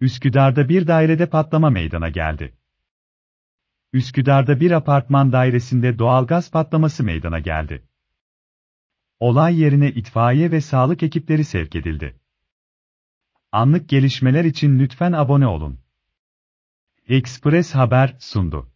Üsküdar'da bir dairede patlama meydana geldi. Üsküdar'da bir apartman dairesinde doğalgaz patlaması meydana geldi. Olay yerine itfaiye ve sağlık ekipleri sevk edildi. Anlık gelişmeler için lütfen abone olun. Express Haber sundu.